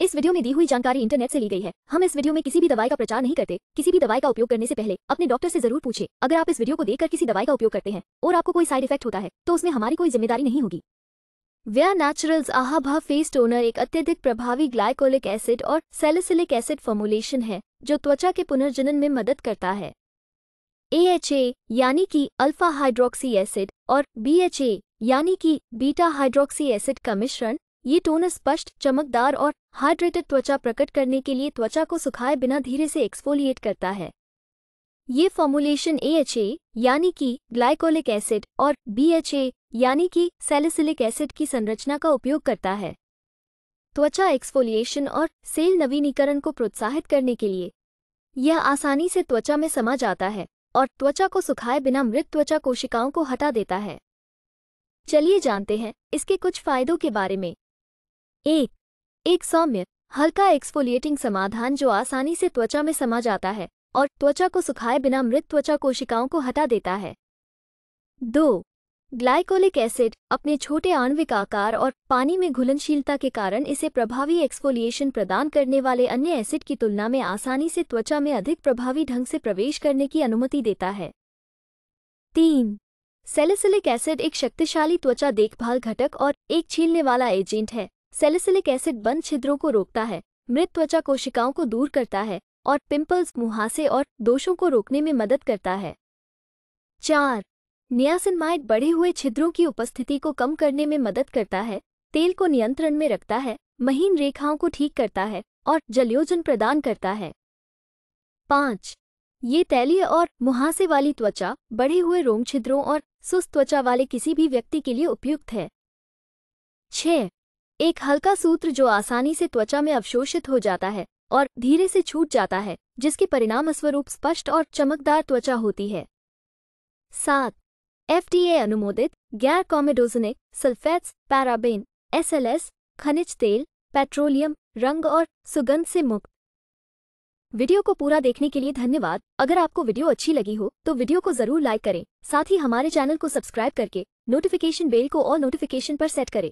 इस वीडियो में दी हुई जानकारी इंटरनेट से ली गई है हम इस वीडियो में किसी भी दवाई का प्रचार नहीं करते किसी भी दवाई का उपयोग करने से पहले अपने डॉक्टर से जरूर पूछे अगर आप इस वीडियो को देखकर किसी दवाई का उपयोग करते हैं और आपको कोई साइड इफेक्ट होता है तो उसमें हमारी कोई जिम्मेदारी नहीं होगी व्या नेचुरल्स आहाभा फेस टोनर एक अत्यधिक प्रभावी ग्लाइकोलिक एसिड और सेलिसिलिक एसिड फॉर्मुलेशन है जो त्वचा के पुनर्जनन में मदद करता है ए यानी कि अल्फा हाइड्रोक्सी एसिड और बी यानी कि बीटा हाइड्रोक्सी एसिड का मिश्रण ये टोन स्पष्ट चमकदार और हाइड्रेटेड त्वचा प्रकट करने के लिए त्वचा को सुखाए बिना धीरे से एक्सफोलिएट करता है ये फॉर्मुलेशन ए यानी कि ग्लाइकोलिक एसिड और बी यानी कि सेलिसिलिक एसिड की संरचना का उपयोग करता है त्वचा एक्सफोलिएशन और सेल नवीनीकरण को प्रोत्साहित करने के लिए यह आसानी से त्वचा में समा जाता है और त्वचा को सुखाए बिना मृत त्वचा कोशिकाओं को हटा देता है चलिए जानते हैं इसके कुछ फायदों के बारे में एक एक सौम्य हल्का एक्सफोलिएटिंग समाधान जो आसानी से त्वचा में समा जाता है और त्वचा को सुखाए बिना मृत त्वचा कोशिकाओं को हटा देता है दो ग्लाइकोलिक एसिड अपने छोटे आणविक आकार और पानी में घुलनशीलता के कारण इसे प्रभावी एक्सफोलिएशन प्रदान करने वाले अन्य एसिड की तुलना में आसानी से त्वचा में अधिक प्रभावी ढंग से प्रवेश करने की अनुमति देता है तीन सेलिसिलिक एसिड एक शक्तिशाली त्वचा देखभाल घटक और एक छीलने वाला एजेंट है सेलिसिलिक एसिड बंद छिद्रों को रोकता है मृत त्वचा कोशिकाओं को दूर करता है और पिंपल्स मुहासे और दोषों को रोकने में मदद करता है चार नियासिनमाइड बढ़े हुए छिद्रों की उपस्थिति को कम करने में मदद करता है तेल को नियंत्रण में रखता है महीन रेखाओं को ठीक करता है और जलयोजन प्रदान करता है पाँच ये तैलीय और मुहासे वाली त्वचा बढ़े हुए रोम छिद्रों और सुस्त त्वचा वाले किसी भी व्यक्ति के लिए उपयुक्त है छह एक हल्का सूत्र जो आसानी से त्वचा में अवशोषित हो जाता है और धीरे से छूट जाता है जिसके परिणाम स्वरूप स्पष्ट और चमकदार त्वचा होती है सात एफडीए अनुमोदित गैर कॉमेडोजनिक सल्फेट्स पैराबेन एसएलएस खनिज तेल पेट्रोलियम रंग और सुगंध से मुक्त वीडियो को पूरा देखने के लिए धन्यवाद अगर आपको वीडियो अच्छी लगी हो तो वीडियो को जरूर लाइक करें साथ ही हमारे चैनल को सब्सक्राइब करके नोटिफिकेशन बेल को और नोटिफिकेशन पर सेट करें